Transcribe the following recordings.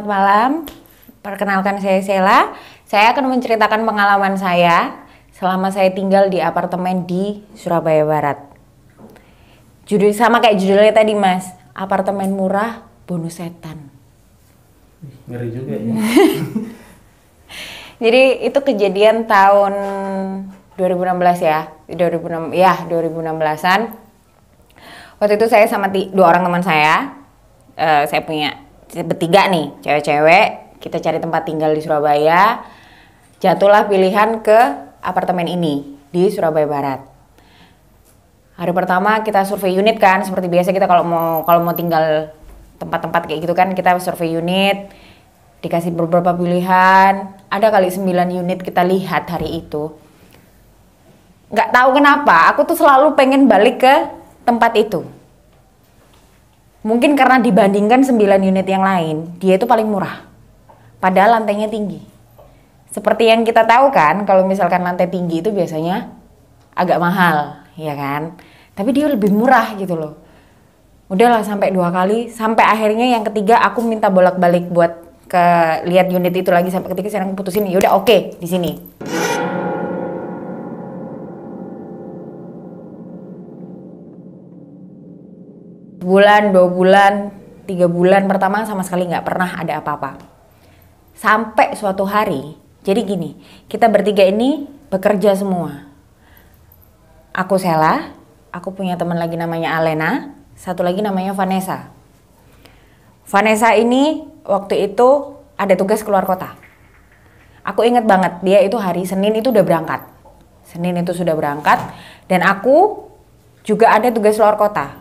selamat malam. Perkenalkan saya Sela. Saya akan menceritakan pengalaman saya selama saya tinggal di apartemen di Surabaya Barat. Judul sama kayak judulnya tadi Mas, apartemen murah bonus setan. Ngeri juga ya. Jadi itu kejadian tahun 2016 ya, 2006 ya 2016-an. Waktu itu saya sama dua orang teman saya, uh, saya punya bertiga nih, cewek-cewek, kita cari tempat tinggal di Surabaya. Jatuhlah pilihan ke apartemen ini di Surabaya Barat. Hari pertama kita survei unit kan, seperti biasa kita kalau mau kalau mau tinggal tempat-tempat kayak gitu kan kita survei unit, dikasih beberapa pilihan, ada kali 9 unit kita lihat hari itu. Nggak tahu kenapa, aku tuh selalu pengen balik ke tempat itu Mungkin karena dibandingkan 9 unit yang lain, dia itu paling murah. Padahal lantainya tinggi. Seperti yang kita tahu kan, kalau misalkan lantai tinggi itu biasanya agak mahal, ya kan? Tapi dia lebih murah gitu loh. Udahlah sampai dua kali, sampai akhirnya yang ketiga aku minta bolak-balik buat ke lihat unit itu lagi sampai ketika sekarang putusin ya udah oke okay, di sini. sebulan, dua bulan, tiga bulan pertama sama sekali nggak pernah ada apa-apa. Sampai suatu hari, jadi gini, kita bertiga ini bekerja semua. Aku Sela, aku punya teman lagi namanya Alena, satu lagi namanya Vanessa. Vanessa ini waktu itu ada tugas keluar kota. Aku inget banget, dia itu hari Senin itu udah berangkat. Senin itu sudah berangkat, dan aku juga ada tugas luar kota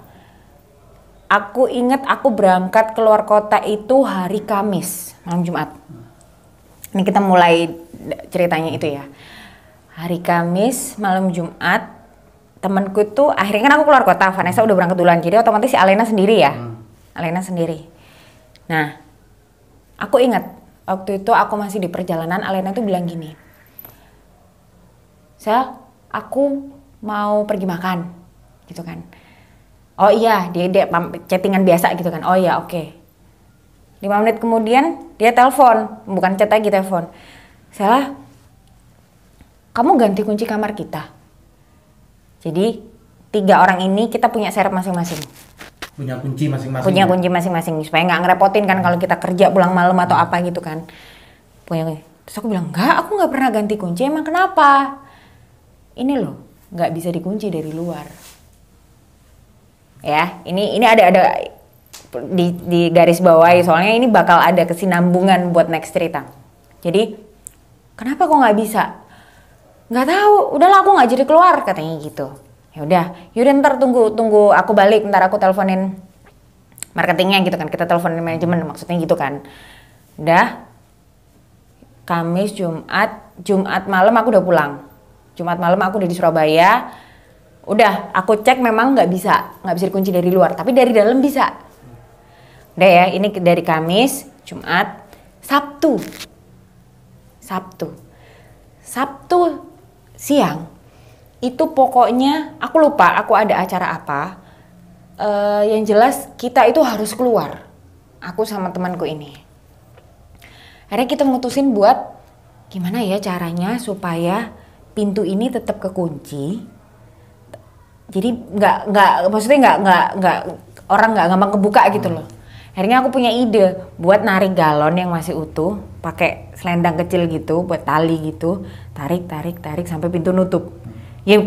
Aku ingat aku berangkat keluar kota itu hari Kamis, malam Jumat. Ini kita mulai ceritanya itu ya. Hari Kamis, malam Jumat, temanku tuh akhirnya kan aku keluar kota, Vanessa udah berangkat duluan. Jadi otomatis si Alena sendiri ya. Hmm. Alena sendiri. Nah, aku ingat waktu itu aku masih di perjalanan, Alena tuh bilang gini. Saya aku mau pergi makan. Gitu kan oh iya dia dia chattingan biasa gitu kan oh iya oke okay. lima menit kemudian dia telepon bukan chat lagi telepon salah kamu ganti kunci kamar kita jadi tiga orang ini kita punya serep masing-masing punya kunci masing-masing punya ya? kunci masing-masing supaya nggak ngerepotin kan kalau kita kerja pulang malam atau hmm. apa gitu kan punya kunci. terus aku bilang nggak aku nggak pernah ganti kunci emang kenapa ini loh nggak bisa dikunci dari luar ya ini ini ada ada di, di garis bawah. soalnya ini bakal ada kesinambungan buat next cerita jadi kenapa kok nggak bisa nggak tahu udahlah aku nggak jadi keluar katanya gitu ya udah yaudah ntar tunggu tunggu aku balik ntar aku teleponin marketingnya gitu kan kita teleponin manajemen maksudnya gitu kan udah Kamis Jumat Jumat malam aku udah pulang Jumat malam aku udah di Surabaya udah aku cek memang nggak bisa nggak bisa dikunci dari luar tapi dari dalam bisa udah ya ini dari Kamis Jumat Sabtu Sabtu Sabtu siang itu pokoknya aku lupa aku ada acara apa uh, yang jelas kita itu harus keluar aku sama temanku ini akhirnya kita mutusin buat gimana ya caranya supaya pintu ini tetap kekunci jadi nggak nggak maksudnya nggak nggak nggak orang nggak gampang kebuka gitu hmm. loh akhirnya aku punya ide buat narik galon yang masih utuh pakai selendang kecil gitu buat tali gitu tarik tarik tarik sampai pintu nutup ya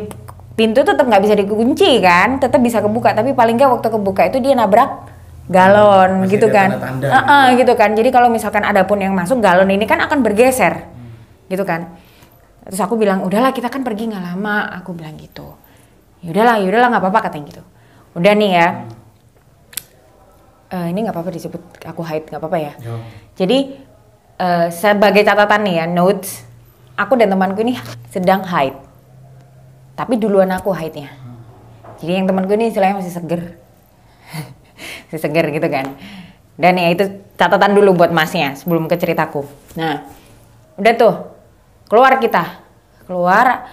pintu tetap nggak bisa dikunci kan tetap bisa kebuka tapi paling nggak waktu kebuka itu dia nabrak galon hmm, Masih gitu kan tanda, uh -uh, gitu. Ya. gitu kan jadi kalau misalkan ada pun yang masuk galon ini kan akan bergeser hmm. gitu kan terus aku bilang udahlah kita kan pergi nggak lama aku bilang gitu yaudahlah yaudahlah nggak apa-apa katanya gitu udah nih ya uh, ini nggak apa-apa disebut aku haid nggak apa-apa ya Yo. Ya. jadi uh, sebagai catatan nih ya notes aku dan temanku ini sedang haid tapi duluan aku haidnya hmm. jadi yang temanku ini istilahnya masih seger masih seger gitu kan dan ya itu catatan dulu buat masnya sebelum ke ceritaku nah udah tuh keluar kita keluar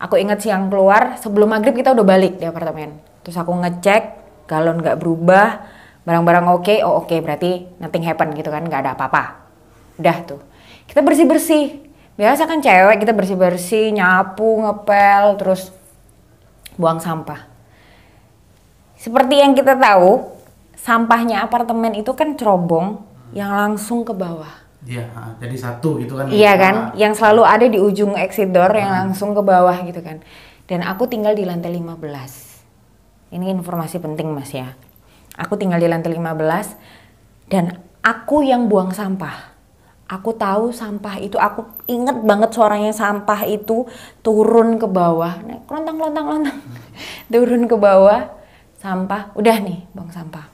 aku inget siang keluar sebelum maghrib kita udah balik di apartemen terus aku ngecek galon nggak berubah barang-barang oke okay, oh oke okay, berarti nothing happen gitu kan nggak ada apa-apa udah tuh kita bersih bersih biasa kan cewek kita bersih bersih nyapu ngepel terus buang sampah seperti yang kita tahu sampahnya apartemen itu kan cerobong yang langsung ke bawah Iya, jadi satu gitu kan. Iya kan, ah. yang selalu ada di ujung exit door yang langsung ke bawah gitu kan. Dan aku tinggal di lantai 15. Ini informasi penting Mas ya. Aku tinggal di lantai 15 dan aku yang buang sampah. Aku tahu sampah itu, aku inget banget suaranya sampah itu turun ke bawah. Nah, lontang, lontang, lontang. turun ke bawah, sampah. Udah nih, buang sampah.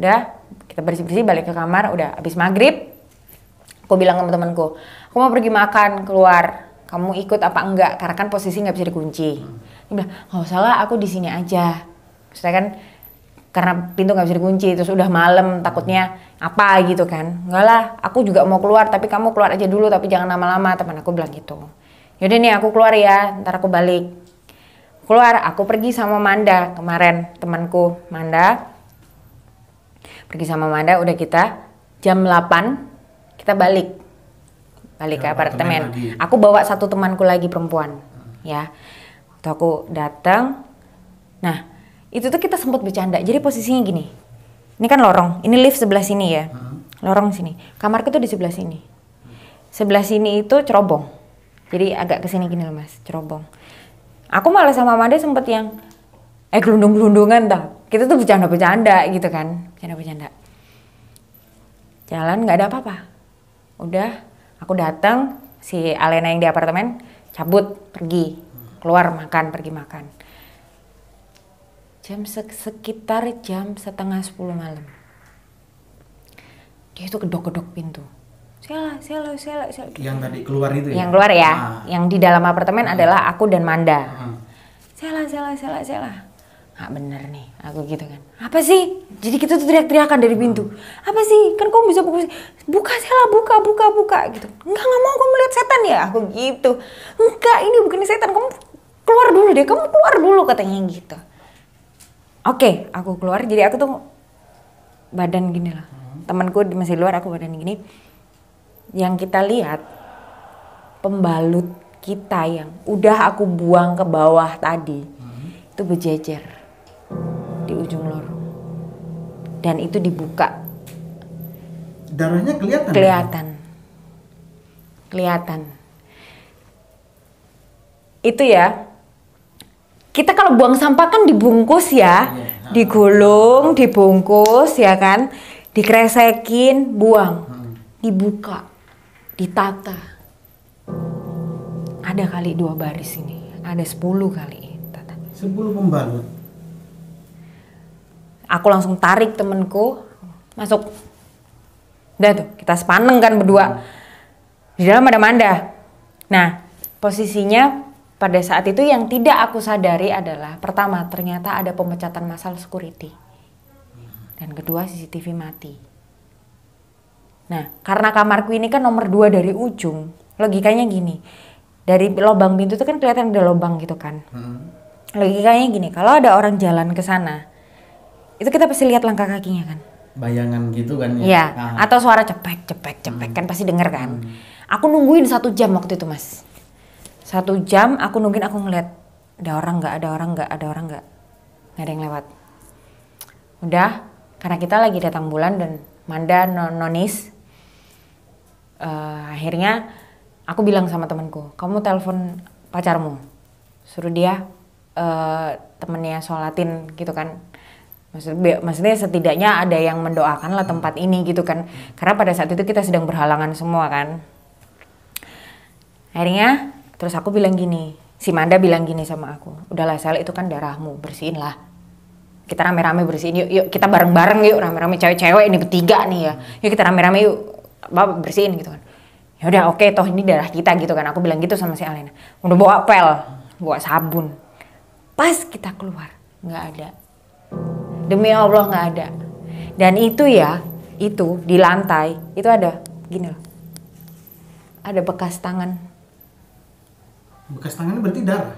Udah, kita bersih-bersih balik ke kamar, udah habis maghrib, aku bilang sama temanku aku mau pergi makan keluar kamu ikut apa enggak karena kan posisi nggak bisa dikunci hmm. dia bilang nggak usah lah aku di sini aja saya kan karena pintu nggak bisa dikunci terus udah malam takutnya apa gitu kan enggak lah aku juga mau keluar tapi kamu keluar aja dulu tapi jangan lama-lama teman aku bilang gitu yaudah nih aku keluar ya ntar aku balik keluar aku pergi sama Manda kemarin temanku Manda pergi sama Manda udah kita jam 8 kita balik balik ke apartemen. Aku bawa satu temanku lagi perempuan, hmm. ya. Waktu aku datang, nah itu tuh kita sempat bercanda. Jadi posisinya gini, ini kan lorong, ini lift sebelah sini ya, hmm. lorong sini. Kamarku tuh di sebelah sini. Sebelah sini itu cerobong, jadi agak kesini gini loh mas, cerobong. Aku malah sama Made sempet yang eh gelundung-gelundungan dah. Kita tuh bercanda-bercanda gitu kan, bercanda-bercanda. Jalan nggak ada apa-apa udah aku datang si Alena yang di apartemen cabut pergi keluar makan pergi makan jam sekitar jam setengah sepuluh malam dia itu kedok-kedok pintu Sela, sela, sela, sela. Yang tadi keluar itu ya? Yang keluar ya. Ah. Yang di dalam apartemen ah. adalah aku dan Manda. Ah. Sela, sela, sela, sela. Nggak bener nih, aku gitu kan. Apa sih? Jadi kita tuh teriak-teriakan dari pintu. Hmm. Apa sih? Kan kamu bisa buka. Buka salah, buka, buka, buka gitu. Enggak, enggak mau kamu melihat setan ya? Aku gitu. Enggak, ini bukan setan. Kamu keluar dulu deh. Kamu keluar dulu katanya gitu. Oke, okay, aku keluar. Jadi aku tuh badan gini lah. Hmm. Temanku masih luar, aku badan gini. Yang kita lihat pembalut kita yang udah aku buang ke bawah tadi hmm. itu berjejer di ujung dan itu dibuka. Darahnya kelihatan. Kelihatan. Kelihatan. Itu ya. Kita kalau buang sampah kan dibungkus ya, iya, iya. Nah. digulung, dibungkus ya kan, dikresekin, buang, hmm. dibuka, ditata. Ada kali dua baris ini, ada sepuluh kali. Tata. Sepuluh pembalut Aku langsung tarik temenku masuk. Udah tuh, kita sepaneng kan berdua. Di dalam ada Manda. Nah, posisinya pada saat itu yang tidak aku sadari adalah pertama ternyata ada pemecatan masal security. Dan kedua CCTV mati. Nah, karena kamarku ini kan nomor dua dari ujung, logikanya gini. Dari lubang pintu itu kan kelihatan ada lubang gitu kan. Hmm. Logikanya gini, kalau ada orang jalan ke sana, itu kita pasti lihat langkah kakinya kan bayangan gitu kan ya, ya. Ah. atau suara cepek cepek cepek hmm. kan pasti denger kan hmm. aku nungguin satu jam waktu itu mas satu jam aku nungguin aku ngeliat ada orang nggak ada orang nggak ada orang nggak nggak ada yang lewat udah karena kita lagi datang bulan dan Manda non nonis uh, akhirnya aku bilang sama temanku kamu telepon pacarmu suruh dia uh, temennya sholatin gitu kan maksudnya setidaknya ada yang mendoakan lah tempat ini gitu kan karena pada saat itu kita sedang berhalangan semua kan akhirnya terus aku bilang gini si Manda bilang gini sama aku udahlah sel itu kan darahmu bersihin lah kita rame-rame bersihin yuk yuk kita bareng-bareng yuk rame-rame cewek-cewek ini bertiga nih ya yuk kita rame-rame yuk bersihin gitu kan ya udah oke okay, toh ini darah kita gitu kan aku bilang gitu sama si Alena udah bawa pel bawa sabun pas kita keluar nggak ada Demi Allah nggak ada. Dan itu ya, itu di lantai itu ada gini loh. Ada bekas tangan. Bekas tangan berarti darah.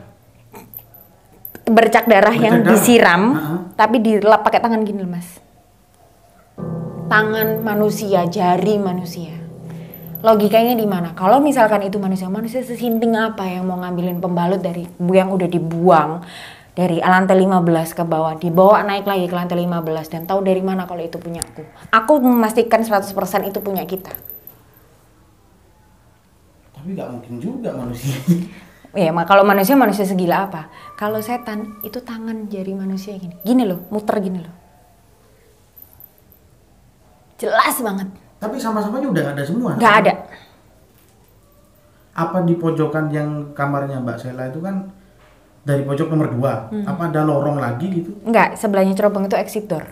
Bercak darah Bercak yang darah. disiram, uh -huh. tapi dilap pakai tangan gini loh, Mas. Tangan manusia, jari manusia logikanya di mana? Kalau misalkan itu manusia, manusia sesinting apa yang mau ngambilin pembalut dari yang udah dibuang, dari lantai 15 ke bawah, dibawa naik lagi ke lantai 15 dan tahu dari mana kalau itu punya aku. Aku memastikan 100% itu punya kita. Tapi nggak mungkin juga manusia. ya, kalau manusia manusia segila apa? Kalau setan itu tangan jari manusia gini. Gini loh, muter gini loh. Jelas banget. Tapi sama-samanya udah ada semua. Nggak ada. Apa di pojokan yang kamarnya Mbak Sela itu kan dari pojok nomor 2. Hmm. Apa ada lorong lagi gitu? Enggak, sebelahnya cerobong itu exit door.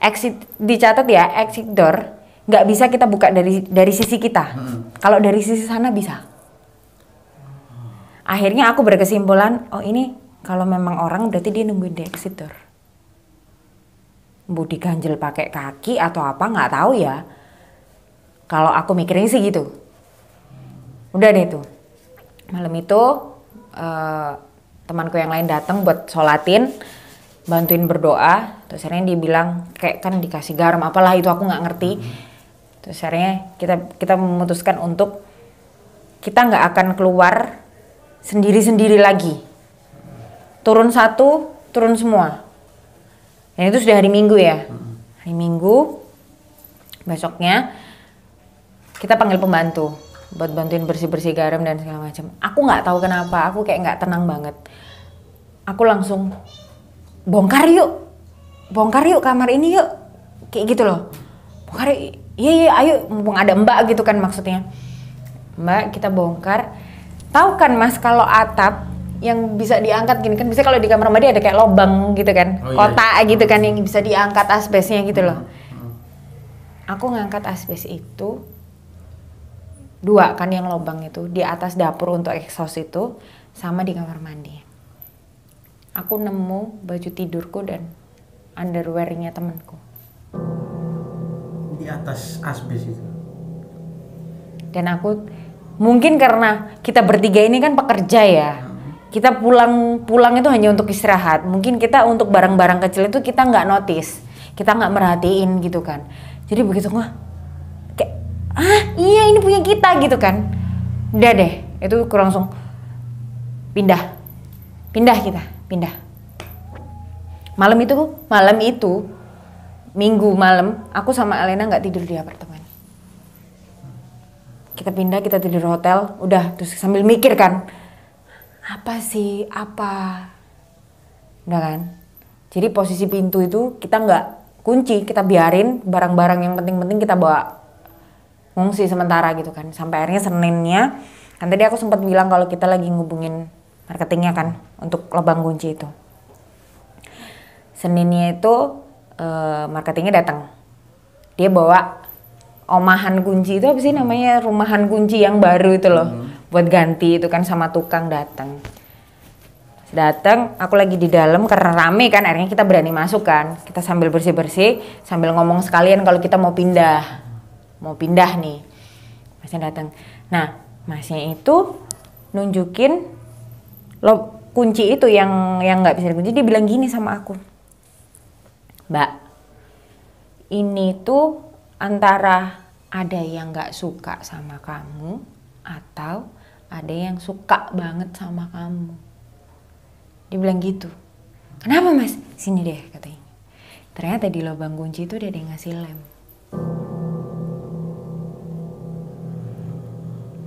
Exit dicatat ya, exit door nggak bisa kita buka dari dari sisi kita. Hmm. Kalau dari sisi sana bisa. Akhirnya aku berkesimpulan, oh ini kalau memang orang berarti dia nungguin di exit door. Bu ganjel pakai kaki atau apa nggak tahu ya. Kalau aku mikirnya sih gitu. Udah deh tuh. Malam itu uh, temanku yang lain datang buat sholatin bantuin berdoa terus akhirnya dia bilang kayak kan dikasih garam apalah itu aku nggak ngerti hmm. terus akhirnya kita kita memutuskan untuk kita nggak akan keluar sendiri sendiri lagi turun satu turun semua dan itu sudah hari minggu ya hmm. hari minggu besoknya kita panggil pembantu buat bantuin bersih-bersih garam dan segala macam. Aku nggak tahu kenapa, aku kayak nggak tenang banget. Aku langsung bongkar yuk, bongkar yuk kamar ini yuk, kayak gitu loh. Bongkar, iya iya ayo, mumpung ada mbak gitu kan maksudnya. Mbak kita bongkar. Tahu kan mas kalau atap yang bisa diangkat gini kan bisa kalau di kamar mandi ada kayak lobang gitu kan, oh, iya, iya. kotak iya. gitu kan hmm. yang bisa diangkat asbesnya gitu loh. Hmm, hmm. Aku ngangkat asbes itu, dua kan yang lobang itu di atas dapur untuk exhaust itu sama di kamar mandi aku nemu baju tidurku dan underwearnya temanku di atas asbes itu dan aku mungkin karena kita bertiga ini kan pekerja ya hmm. kita pulang pulang itu hanya untuk istirahat mungkin kita untuk barang-barang kecil itu kita nggak notice kita nggak merhatiin gitu kan jadi begitu nggak ah iya ini punya kita gitu kan udah deh itu kurang langsung pindah pindah kita pindah malam itu malam itu minggu malam aku sama Elena nggak tidur di apartemen kita pindah kita tidur hotel udah terus sambil mikir kan apa sih apa udah kan jadi posisi pintu itu kita nggak kunci kita biarin barang-barang yang penting-penting kita bawa ngungsi sementara gitu kan sampai akhirnya Seninnya kan tadi aku sempat bilang kalau kita lagi ngubungin marketingnya kan untuk lubang kunci itu Seninnya itu eh, marketingnya datang dia bawa omahan kunci itu apa sih namanya rumahan kunci yang baru itu loh hmm. buat ganti itu kan sama tukang datang datang aku lagi di dalam karena rame kan akhirnya kita berani masuk kan kita sambil bersih bersih sambil ngomong sekalian kalau kita mau pindah mau pindah nih masnya datang nah masnya itu nunjukin lo kunci itu yang yang nggak bisa dikunci dia bilang gini sama aku mbak ini tuh antara ada yang nggak suka sama kamu atau ada yang suka banget sama kamu dia bilang gitu kenapa mas sini deh katanya ternyata di lubang kunci itu dia ada yang ngasih lem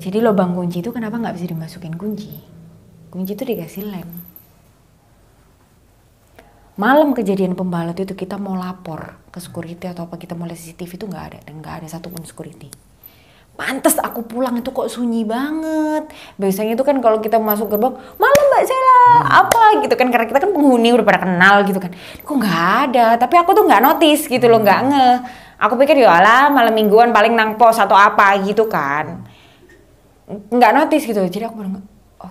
Jadi lubang kunci itu kenapa nggak bisa dimasukin kunci? Kunci itu dikasih lem. Malam kejadian pembalut itu kita mau lapor ke security atau apa kita mau lihat CCTV itu nggak ada dan nggak ada satupun security. Pantes aku pulang itu kok sunyi banget. Biasanya itu kan kalau kita masuk gerbang, malam Mbak Sela, apa gitu kan karena kita kan penghuni udah pada kenal gitu kan. Kok nggak ada? Tapi aku tuh nggak notice gitu loh, nggak nge. Aku pikir ya malam mingguan paling nang pos atau apa gitu kan nggak notice gitu jadi aku bilang oke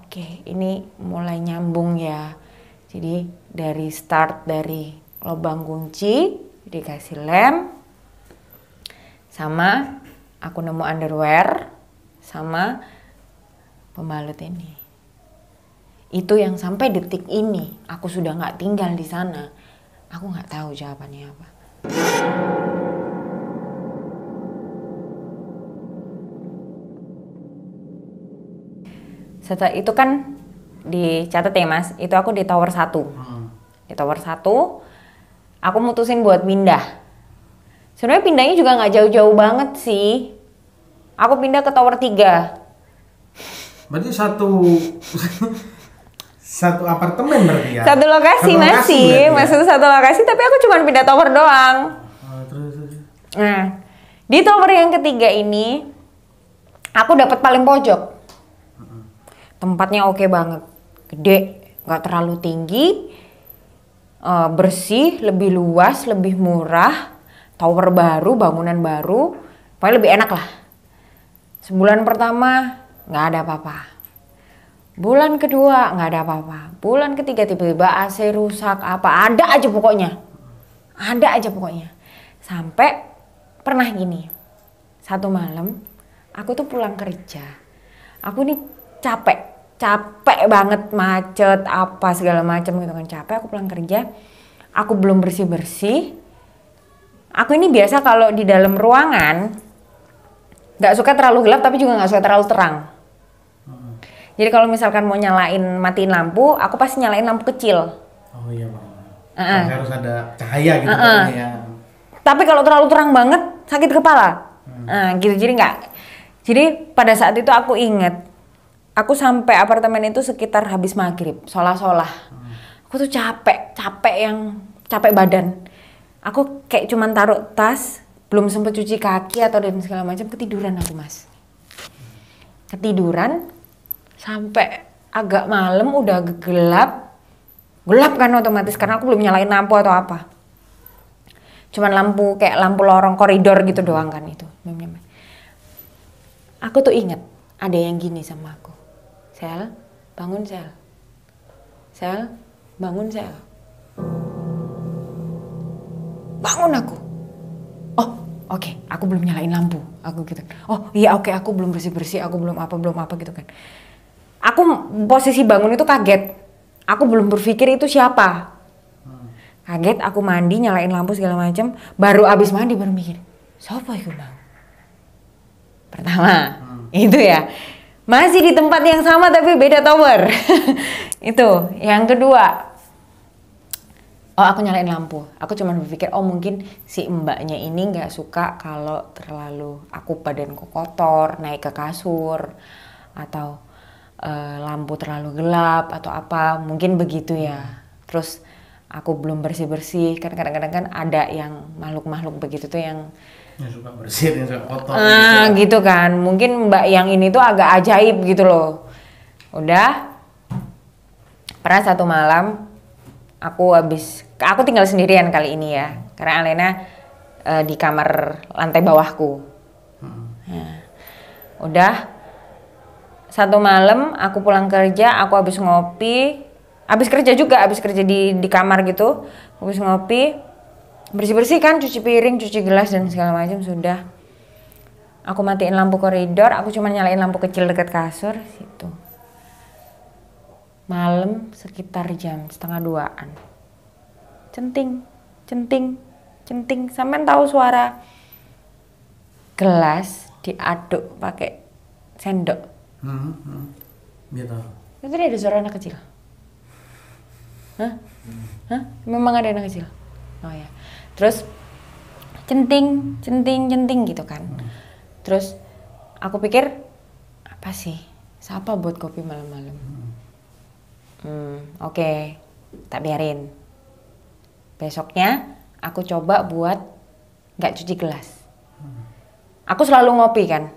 okay, ini mulai nyambung ya jadi dari start dari lubang kunci dikasih lem sama aku nemu underwear sama pembalut ini itu yang sampai detik ini aku sudah nggak tinggal di sana aku nggak tahu jawabannya apa Setelah itu kan dicatat ya mas, itu aku di tower satu, Hmm. Di tower satu, aku mutusin buat pindah. Sebenarnya pindahnya juga nggak jauh-jauh banget sih. Aku pindah ke tower 3. Berarti satu satu apartemen berarti ya? Satu lokasi, satu masih, ya? satu lokasi tapi aku cuma pindah tower doang. Oh, nah, di tower yang ketiga ini aku dapat paling pojok tempatnya oke okay banget gede nggak terlalu tinggi uh, bersih lebih luas lebih murah tower baru bangunan baru pokoknya lebih enak lah sebulan pertama nggak ada apa-apa bulan kedua nggak ada apa-apa bulan ketiga tiba-tiba AC rusak apa ada aja pokoknya ada aja pokoknya sampai pernah gini satu malam aku tuh pulang kerja aku nih capek capek banget macet apa segala macam gitu kan capek aku pulang kerja aku belum bersih bersih aku ini biasa kalau di dalam ruangan nggak suka terlalu gelap tapi juga nggak suka terlalu terang jadi kalau misalkan mau nyalain matiin lampu aku pasti nyalain lampu kecil oh iya bang uh -uh. harus ada cahaya gitu uh -uh. ya tapi kalau terlalu terang banget sakit kepala uh-huh. uh, gitu jadi nggak jadi pada saat itu aku inget aku sampai apartemen itu sekitar habis maghrib, sholah-sholah. Hmm. Aku tuh capek, capek yang capek badan. Aku kayak cuman taruh tas, belum sempet cuci kaki atau dan segala macam ketiduran aku mas. Ketiduran sampai agak malam udah gelap, gelap kan otomatis karena aku belum nyalain lampu atau apa. Cuman lampu kayak lampu lorong koridor gitu doang kan itu. Aku tuh inget ada yang gini sama aku Sel, bangun sel. Sel, bangun sel. Bangun aku. Oh, oke, okay. aku belum nyalain lampu. Aku gitu. Oh, iya oke, okay. aku belum bersih-bersih, aku belum apa, belum apa gitu kan. Aku posisi bangun itu kaget. Aku belum berpikir itu siapa. Kaget, aku mandi, nyalain lampu segala macam. Baru abis mandi baru mikir, siapa itu bang? Pertama, hmm. itu ya masih di tempat yang sama tapi beda tower. itu. Yang kedua. Oh, aku nyalain lampu. Aku cuma berpikir, oh mungkin si mbaknya ini nggak suka kalau terlalu aku badanku kotor, naik ke kasur, atau uh, lampu terlalu gelap, atau apa. Mungkin begitu ya. Terus aku belum bersih-bersih. Kan kadang-kadang kan ada yang makhluk-makhluk begitu tuh yang yang suka bersih yang suka kotor ah gitu, ya. gitu kan mungkin mbak yang ini tuh agak ajaib gitu loh udah pernah satu malam aku habis aku tinggal sendirian kali ini ya karena Alena uh, di kamar lantai bawahku hmm. Nah, udah satu malam aku pulang kerja aku habis ngopi habis kerja juga habis kerja di di kamar gitu habis ngopi bersih-bersih kan cuci piring cuci gelas dan segala macam sudah aku matiin lampu koridor aku cuma nyalain lampu kecil dekat kasur situ malam sekitar jam setengah duaan centing centing centing sampe tahu suara gelas diaduk pakai sendok hmm, hmm. Iya itu dia ada suara anak kecil Hah? Hmm. Hah? memang ada anak kecil oh ya terus centing centing centing gitu kan hmm. terus aku pikir apa sih siapa buat kopi malam-malam hmm oke okay. tak biarin besoknya aku coba buat nggak cuci gelas hmm. aku selalu ngopi kan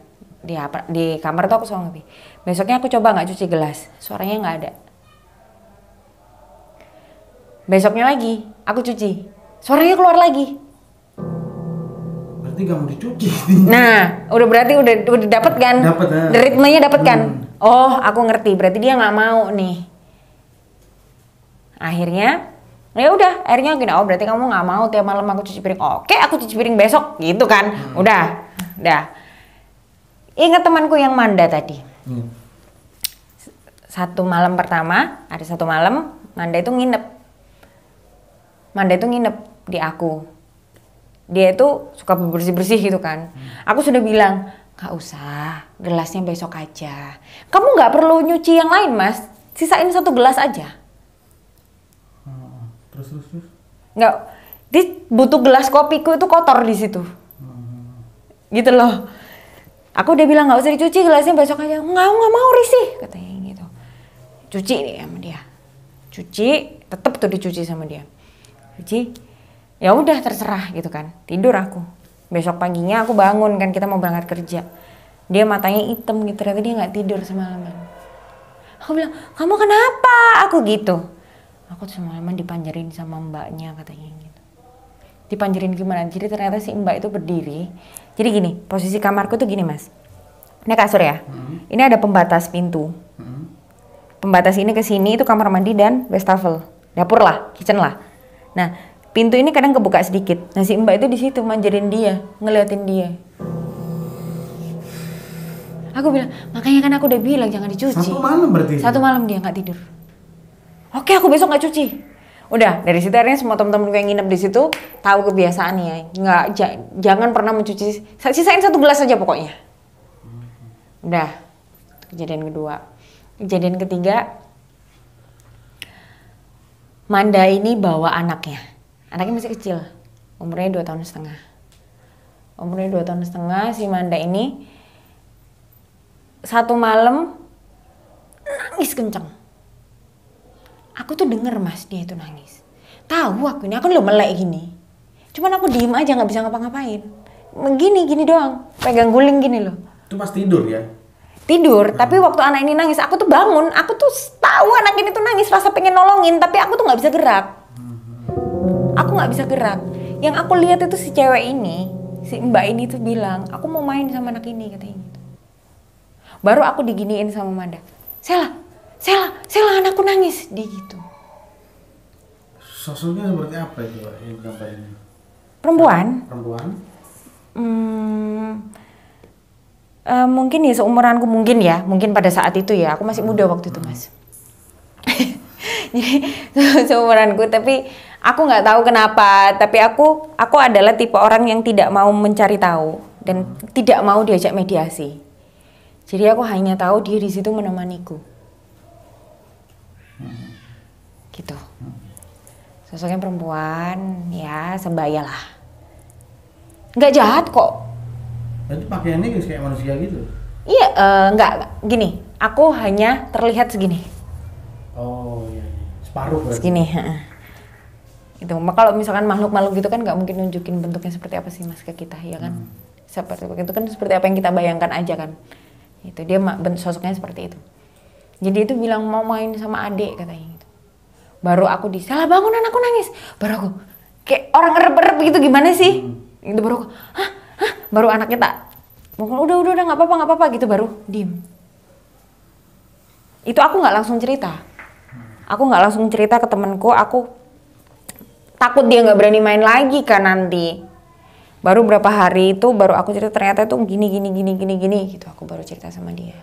di di kamar tuh aku selalu ngopi besoknya aku coba nggak cuci gelas suaranya nggak ada besoknya lagi aku cuci suaranya keluar lagi berarti gak mau dicuci nah udah berarti udah udah dapet kan dapet ya. Eh. ritmenya dapet kan hmm. oh aku ngerti berarti dia nggak mau nih akhirnya ya udah akhirnya gini oh berarti kamu nggak mau tiap malam aku cuci piring oke aku cuci piring besok gitu kan hmm. udah udah ingat temanku yang manda tadi hmm. satu malam pertama ada satu malam manda itu nginep manda itu nginep di aku. Dia itu suka bersih-bersih gitu kan. Hmm. Aku sudah bilang, gak usah, gelasnya besok aja. Kamu gak perlu nyuci yang lain mas, sisain satu gelas aja. Hmm, terus terus terus? Nggak, dia butuh gelas kopiku itu kotor di situ. Hmm. Gitu loh. Aku udah bilang gak usah dicuci gelasnya besok aja. Nggak, nggak mau risih katanya gitu. Cuci nih sama dia. Cuci, tetep tuh dicuci sama dia. Cuci, ya udah terserah gitu kan tidur aku besok paginya aku bangun kan kita mau berangkat kerja dia matanya hitam gitu ternyata dia nggak tidur semalaman aku bilang kamu kenapa aku gitu aku semalaman dipanjerin sama mbaknya katanya gitu dipanjerin gimana jadi ternyata si mbak itu berdiri jadi gini posisi kamarku tuh gini mas ini kasur ya hmm. ini ada pembatas pintu hmm. pembatas ini ke sini itu kamar mandi dan wastafel dapur lah kitchen lah nah pintu ini kadang kebuka sedikit. Nasi si mbak itu di situ manjerin dia, ngeliatin dia. Aku bilang, makanya kan aku udah bilang jangan dicuci. Satu malam berarti. Satu malam dia nggak tidur. Oke, aku besok nggak cuci. Udah dari situ akhirnya semua teman-teman gue yang nginep di situ tahu kebiasaan ya. Nggak jangan pernah mencuci. Sisain satu gelas aja pokoknya. Udah kejadian kedua. Kejadian ketiga, Manda ini bawa anaknya anaknya masih kecil umurnya dua tahun setengah umurnya dua tahun setengah si Manda ini satu malam nangis kenceng aku tuh denger mas dia itu nangis tahu aku ini aku lo melek gini cuman aku diem aja nggak bisa ngapa-ngapain begini gini doang pegang guling gini loh itu pas tidur ya tidur hmm. tapi waktu anak ini nangis aku tuh bangun aku tuh tahu anak ini tuh nangis rasa pengen nolongin tapi aku tuh nggak bisa gerak nggak bisa gerak yang aku lihat itu si cewek ini si mbak ini tuh bilang aku mau main sama anak ini katanya gitu baru aku diginiin sama Manda Sela Sela Sela anakku nangis di gitu sosoknya seperti apa itu yang yang ini perempuan perempuan hmm, uh, mungkin ya seumuranku mungkin ya mungkin pada saat itu ya aku masih muda waktu itu mas hmm. jadi seumuranku tapi aku nggak tahu kenapa tapi aku aku adalah tipe orang yang tidak mau mencari tahu dan hmm. tidak mau diajak mediasi jadi aku hanya tahu dia di situ menemaniku hmm. gitu hmm. sosoknya perempuan ya sembaya lah nggak jahat kok jadi pakaiannya kayak manusia gitu iya uh, nggak gini aku hanya terlihat segini oh iya, iya. separuh berarti. segini gitu. Kalau misalkan makhluk-makhluk gitu kan nggak mungkin nunjukin bentuknya seperti apa sih mas ke kita, ya kan? Hmm. Seperti itu kan seperti apa yang kita bayangkan aja kan. Itu dia sosoknya seperti itu. Jadi itu bilang mau main sama adik katanya gitu. Baru aku di salah bangun anakku nangis. Baru aku kayak orang erep begitu gitu gimana sih? Hmm. Itu baru aku, hah? Hah? Baru anaknya tak mungkin udah udah udah nggak apa-apa nggak apa-apa gitu baru diem. Itu aku nggak langsung cerita. Hmm. Aku nggak langsung cerita ke temanku, aku takut dia nggak berani main lagi kan nanti baru berapa hari itu baru aku cerita ternyata itu gini gini gini gini gini gitu aku baru cerita sama dia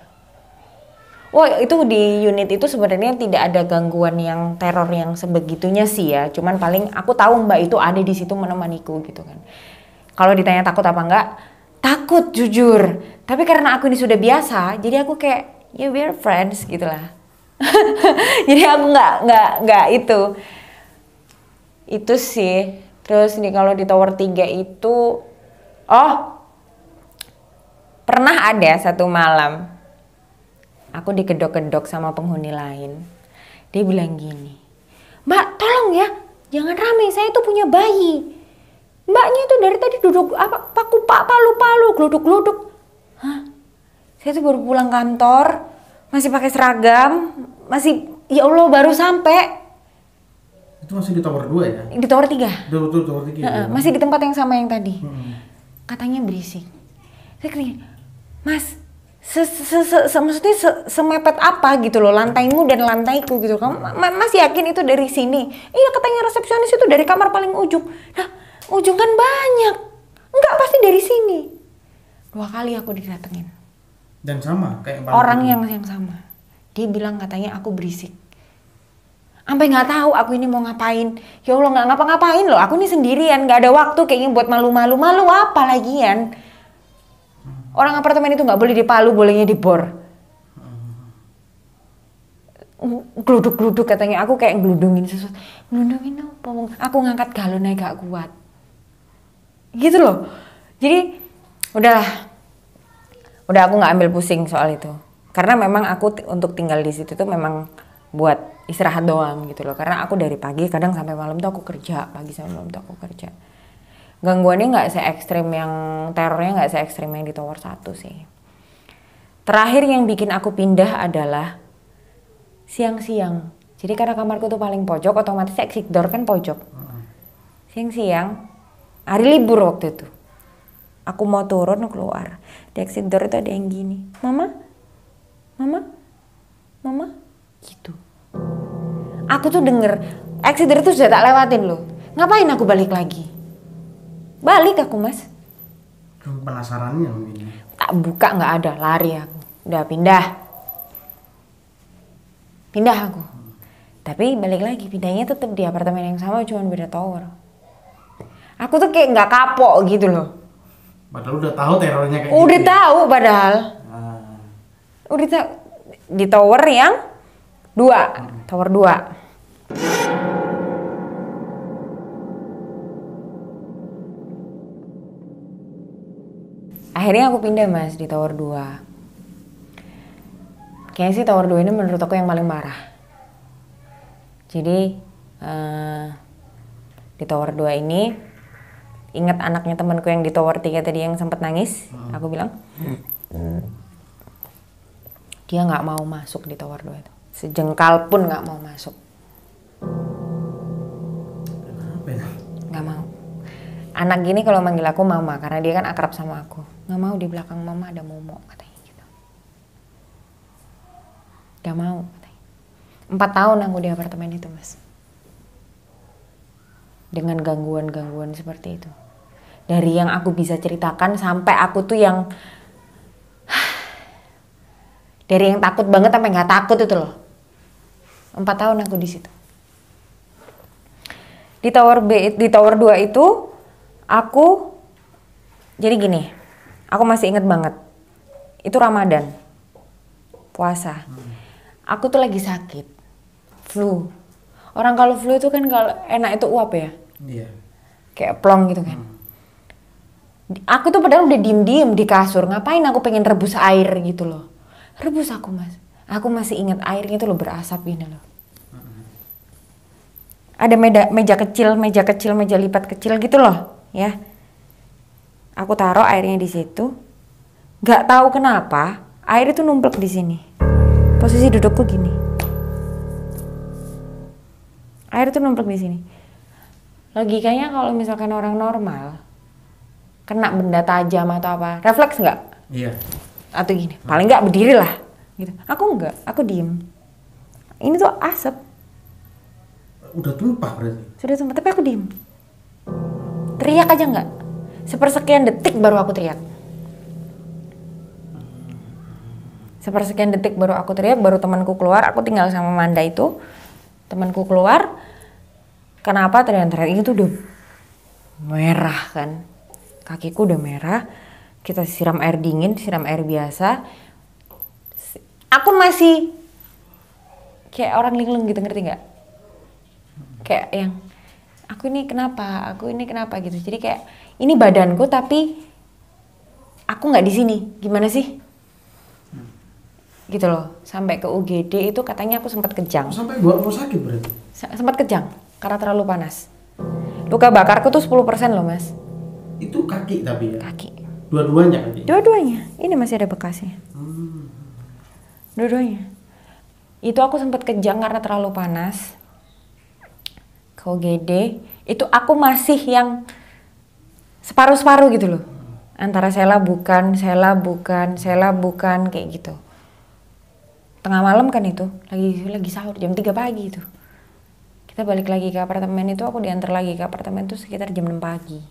wah oh, itu di unit itu sebenarnya tidak ada gangguan yang teror yang sebegitunya sih ya cuman paling aku tahu mbak itu ada di situ menemaniku gitu kan kalau ditanya takut apa enggak takut jujur tapi karena aku ini sudah biasa jadi aku kayak ya yeah, we're friends gitulah jadi aku nggak nggak nggak itu itu sih terus nih kalau di tower 3 itu oh pernah ada satu malam aku kedok-kedok sama penghuni lain dia bilang gini mbak tolong ya jangan rame saya itu punya bayi mbaknya itu dari tadi duduk apa paku pak palu palu geluduk geluduk hah saya tuh baru pulang kantor masih pakai seragam masih ya allah baru sampai itu masih di tower 2 ya? Di tower 3. di tower 3. ya. Masih di tempat yang sama yang tadi. Hmm. Katanya berisik. Saya kira, Mas, se -se -se -se maksudnya se semepet apa gitu loh lantaimu dan lantaiku gitu kamu ma mas yakin itu dari sini iya katanya resepsionis itu dari kamar paling ujung nah ujung kan banyak enggak pasti dari sini dua kali aku didatengin dan sama kayak orang yang yang sama dia bilang katanya aku berisik sampai nggak tahu aku ini mau ngapain ya allah nggak ngapa-ngapain loh aku ini sendirian nggak ada waktu kayaknya buat malu-malu malu apa lagian orang apartemen itu nggak boleh dipalu bolehnya dibor geluduk-geluduk katanya aku kayak ngeludungin sesuatu ngeludungin apa aku ngangkat galon aja gak kuat gitu loh jadi udahlah udah aku nggak ambil pusing soal itu karena memang aku untuk tinggal di situ tuh memang buat istirahat doang gitu loh karena aku dari pagi kadang sampai malam tuh aku kerja pagi sampai malam tuh aku kerja gangguannya nggak se ekstrim yang terornya nggak se ekstrim yang di tower satu sih terakhir yang bikin aku pindah adalah siang-siang jadi karena kamarku tuh paling pojok otomatis exit door kan pojok siang-siang hari libur waktu itu aku mau turun keluar di exit door itu ada yang gini mama mama mama gitu Aku tuh denger, eksider itu sudah tak lewatin loh. Ngapain aku balik lagi? Balik aku mas. Penasarannya mungkin. Ya? Tak buka nggak ada, lari aku. Udah pindah. Pindah aku. Tapi balik lagi, pindahnya tetap di apartemen yang sama cuma beda tower. Aku tuh kayak nggak kapok gitu loh. Padahal udah tahu terornya kayak Udah gitu ya? tahu ya. padahal. Nah. Udah tahu di tower yang 2. tower 2. akhirnya aku pindah mas di tower 2 kayaknya sih tower 2 ini menurut aku yang paling marah. jadi uh, di tower 2 ini ingat anaknya temanku yang di tower 3 tadi yang sempat nangis hmm. aku bilang hmm. dia nggak mau masuk di tower 2 itu Sejengkal pun nggak mau masuk. Ya? Nggak mau. Anak gini kalau manggil aku mama karena dia kan akrab sama aku. Nggak mau di belakang mama ada momo katanya gitu. Nggak mau Empat tahun aku di apartemen itu mas. Dengan gangguan-gangguan seperti itu. Dari yang aku bisa ceritakan sampai aku tuh yang dari yang takut banget sampai nggak takut itu loh Empat tahun aku di situ. Di tower B di tower 2 itu aku jadi gini. Aku masih inget banget. Itu Ramadan. Puasa. Aku tuh lagi sakit. Flu. Orang kalau flu itu kan kalau enak itu uap ya. Iya. Kayak plong gitu kan. Hmm. aku tuh padahal udah diem-diem di kasur ngapain aku pengen rebus air gitu loh rebus aku mas Aku masih ingat airnya itu loh berasap gini loh. Ada meja, meja kecil, meja kecil, meja lipat kecil gitu loh, ya. Aku taruh airnya di situ. Gak tahu kenapa air itu numplek di sini. Posisi dudukku gini. Air itu numplek di sini. Logikanya kalau misalkan orang normal kena benda tajam atau apa, refleks nggak? Iya. Atau gini, paling nggak berdiri lah gitu aku enggak aku diem ini tuh asap udah tumpah berarti sudah tumpah tapi aku diem teriak aja enggak. sepersekian detik baru aku teriak sepersekian detik baru aku teriak baru temanku keluar aku tinggal sama Manda itu temanku keluar kenapa teriak-teriak itu udah merah kan kakiku udah merah kita siram air dingin siram air biasa aku masih kayak orang linglung gitu ngerti nggak kayak yang aku ini kenapa aku ini kenapa gitu jadi kayak ini badanku tapi aku nggak di sini gimana sih gitu loh sampai ke UGD itu katanya aku sempat kejang oh, sampai gua rumah sakit berarti sempat kejang karena terlalu panas luka bakarku tuh 10% loh mas itu kaki tapi ya kaki dua-duanya kaki dua-duanya ini masih ada bekasnya hmm dua-duanya itu aku sempat kejang karena terlalu panas ke UGD itu aku masih yang separuh-separuh gitu loh antara Sela bukan Sela bukan Sela bukan kayak gitu tengah malam kan itu lagi lagi sahur jam 3 pagi itu kita balik lagi ke apartemen itu aku diantar lagi ke apartemen itu sekitar jam 6 pagi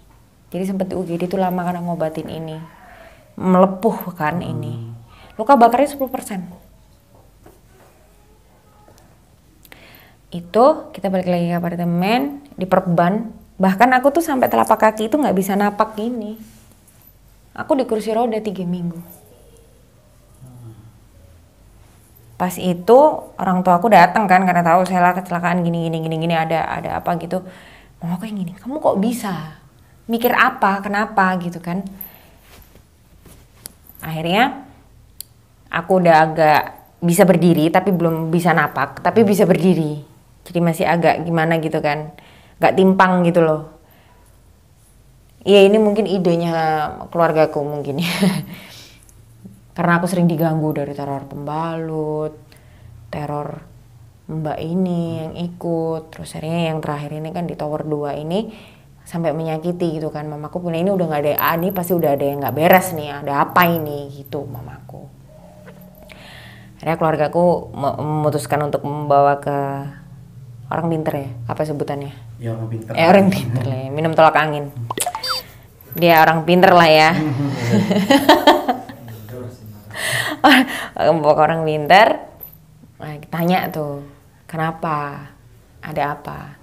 jadi sempat di UGD itu lama karena ngobatin ini melepuh kan ini hmm. luka bakarnya 10 persen itu kita balik lagi ke apartemen diperban bahkan aku tuh sampai telapak kaki itu nggak bisa napak gini aku di kursi roda tiga minggu pas itu orang tua aku datang kan karena tahu saya lah kecelakaan gini gini gini gini ada ada apa gitu mau aku yang gini kamu kok bisa mikir apa kenapa gitu kan akhirnya aku udah agak bisa berdiri tapi belum bisa napak tapi bisa berdiri jadi masih agak gimana gitu kan nggak timpang gitu loh Iya ini mungkin idenya keluargaku mungkin ya karena aku sering diganggu dari teror pembalut teror mbak ini yang ikut terus akhirnya yang terakhir ini kan di tower 2 ini sampai menyakiti gitu kan mamaku punya ini udah nggak ada ah, ini pasti udah ada yang nggak beres nih ada apa ini gitu mamaku akhirnya keluargaku memutuskan untuk membawa ke orang pinter ya apa sebutannya ya orang pinter eh orang pinter lah ya. minum tolak angin dia orang pinter lah ya orang pinter eh, tanya tuh kenapa ada apa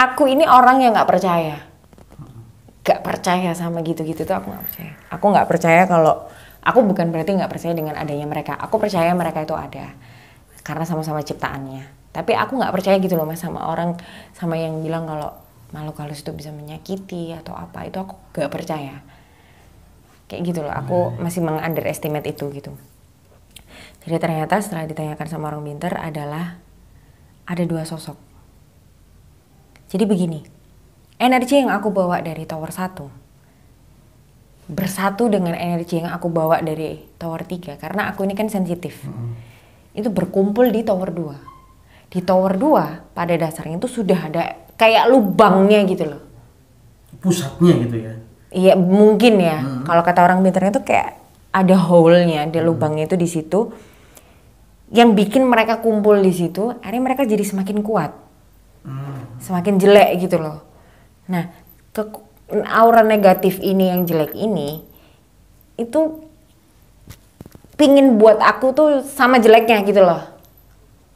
aku ini orang yang nggak percaya gak percaya sama gitu-gitu tuh aku nggak percaya aku nggak percaya kalau aku bukan berarti nggak percaya dengan adanya mereka aku percaya mereka itu ada karena sama-sama ciptaannya tapi aku nggak percaya gitu loh mas sama orang sama yang bilang kalau makhluk halus itu bisa menyakiti atau apa itu aku nggak percaya kayak gitu loh aku hmm. masih mengunderestimate itu gitu jadi ternyata setelah ditanyakan sama orang pinter adalah ada dua sosok jadi begini energi yang aku bawa dari tower 1 bersatu dengan energi yang aku bawa dari tower 3 karena aku ini kan sensitif hmm. itu berkumpul di tower 2 di tower 2 pada dasarnya itu sudah ada kayak lubangnya gitu loh. Pusatnya gitu ya. Iya, mungkin ya. Hmm. Kalau kata orang pintarnya itu kayak ada hole-nya, ada hmm. lubangnya itu di situ. Yang bikin mereka kumpul di situ, akhirnya mereka jadi semakin kuat. Hmm. Semakin jelek gitu loh. Nah, ke aura negatif ini yang jelek ini itu pingin buat aku tuh sama jeleknya gitu loh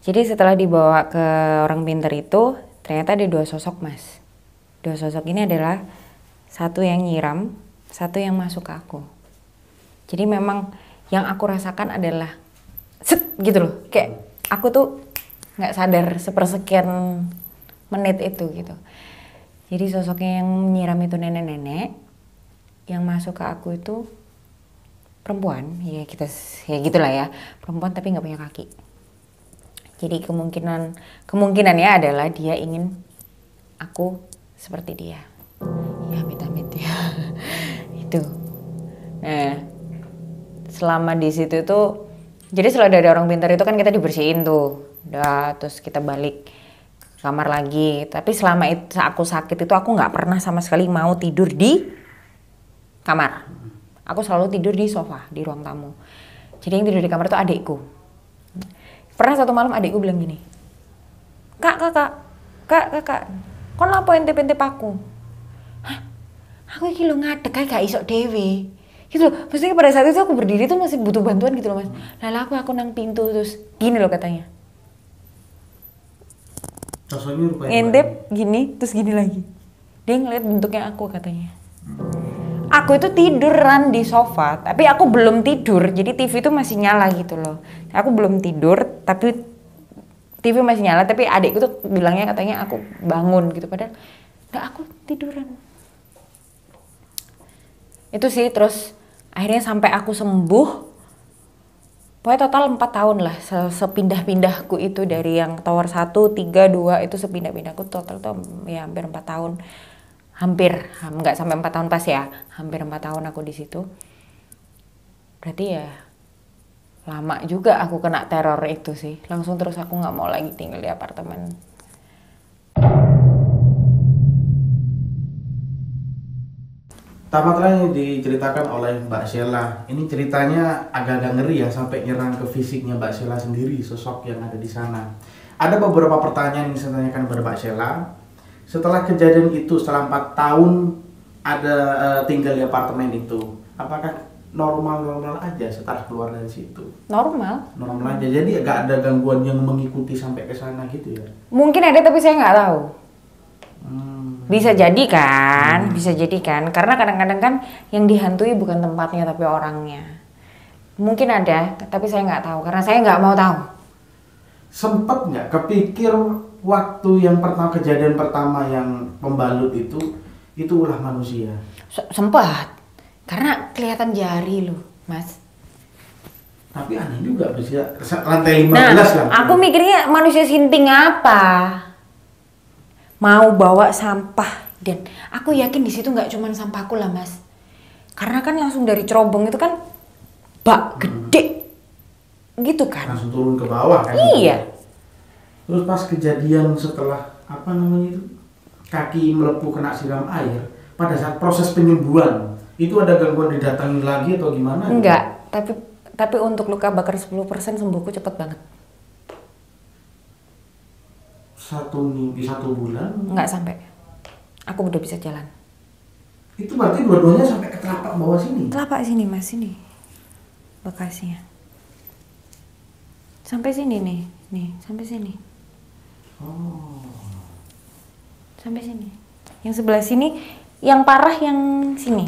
jadi setelah dibawa ke orang pinter itu ternyata ada dua sosok mas. Dua sosok ini adalah satu yang nyiram, satu yang masuk ke aku. Jadi memang yang aku rasakan adalah set gitu loh, kayak aku tuh nggak sadar sepersekian menit itu gitu. Jadi sosoknya yang nyiram itu nenek-nenek, yang masuk ke aku itu perempuan, ya kita ya gitulah ya, perempuan tapi nggak punya kaki. Jadi kemungkinan kemungkinannya adalah dia ingin aku seperti dia. Ya amit-amit ya. itu. Nah, selama di situ tuh jadi selalu ada orang pintar itu kan kita dibersihin tuh. Udah terus kita balik ke kamar lagi. Tapi selama itu aku sakit itu aku nggak pernah sama sekali mau tidur di kamar. Aku selalu tidur di sofa di ruang tamu. Jadi yang tidur di kamar itu adikku pernah satu malam adikku bilang gini kak kak kak kak kak kak kon lapo ente ente paku Hah? aku iki lo ngadek kayak gak isok dewi gitu loh maksudnya pada saat itu aku berdiri tuh masih butuh bantuan gitu loh mas lalu aku aku nang pintu terus gini loh katanya ngendep gini terus gini lagi dia ngeliat bentuknya aku katanya aku itu tiduran di sofa tapi aku belum tidur jadi TV itu masih nyala gitu loh aku belum tidur tapi TV masih nyala tapi adikku tuh bilangnya katanya aku bangun gitu padahal enggak aku tiduran itu sih terus akhirnya sampai aku sembuh Pokoknya total 4 tahun lah sepindah-pindahku itu dari yang tower 1, 3, 2 itu sepindah-pindahku total tuh ya hampir 4 tahun hampir nggak sampai empat tahun pas ya hampir empat tahun aku di situ berarti ya lama juga aku kena teror itu sih langsung terus aku nggak mau lagi tinggal di apartemen Tampaknya yang diceritakan oleh Mbak Sheila. Ini ceritanya agak-agak ngeri ya sampai nyerang ke fisiknya Mbak Sheila sendiri, sosok yang ada di sana. Ada beberapa pertanyaan yang saya tanyakan kepada Mbak Sheila setelah kejadian itu setelah empat tahun ada uh, tinggal di apartemen itu, apakah normal-normal aja setelah keluar dari situ. Normal. Normal aja. Jadi agak ada gangguan yang mengikuti sampai ke sana gitu ya. Mungkin ada tapi saya nggak tahu. Hmm. Bisa jadi kan, hmm. bisa jadi kan. Karena kadang-kadang kan yang dihantui bukan tempatnya tapi orangnya. Mungkin ada, tapi saya nggak tahu karena saya nggak mau tahu. Sempet nggak kepikir waktu yang pertama kejadian pertama yang pembalut itu itu ulah manusia. Sempat. Karena kelihatan jari lo, Mas. Tapi aneh juga bisa lantai 15 nah, lah Aku mikirnya manusia sinting apa? Mau bawa sampah dan aku yakin di situ nggak cuma sampahku lah, Mas. Karena kan langsung dari cerobong itu kan bak hmm. gede. Hmm. Gitu kan. Langsung turun ke bawah kan. Iya. Gitu terus pas kejadian setelah apa namanya itu kaki melepuh kena siram air pada saat proses penyembuhan itu ada gangguan didatangi lagi atau gimana? Enggak, tapi tapi untuk luka bakar 10% sembuhku cepat banget. Satu minggu, satu bulan? Enggak sampai. Aku udah bisa jalan. Itu berarti dua-duanya sampai ke telapak bawah sini? Telapak sini, Mas, sini. Bekasnya. Sampai sini nih, nih, sampai sini. Oh. Sampai sini. Yang sebelah sini, yang parah yang sini.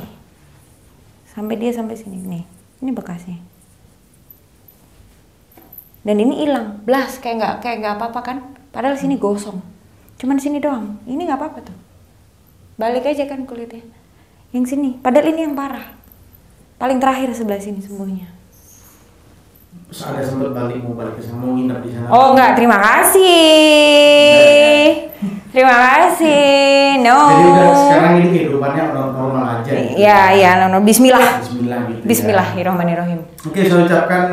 Sampai dia sampai sini nih. Ini bekasnya. Dan ini hilang, blas kayak nggak kayak nggak apa-apa kan? Padahal sini gosong. Cuman sini doang. Ini nggak apa-apa tuh. Balik aja kan kulitnya. Yang sini, padahal ini yang parah. Paling terakhir sebelah sini sembuhnya ada sempat balik mau balik ke sana mau di sana. Oh enggak, terima kasih. Terima kasih. No. Jadi udah sekarang ini kehidupannya normal aja. Gitu. Iya, iya, ya, no, no. Bismillah. Bismillah gitu. Ya. Bismillahirrahmanirrahim. Ya. Oke, saya ucapkan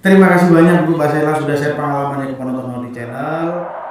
terima kasih banyak Bu Basela sudah share pengalamannya ke penonton di channel.